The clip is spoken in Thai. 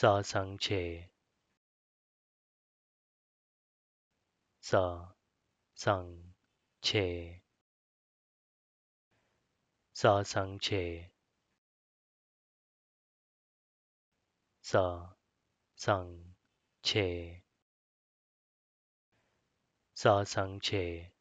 สสังเฉสสังเฉสสังเฉสสังเฉสสังเฉ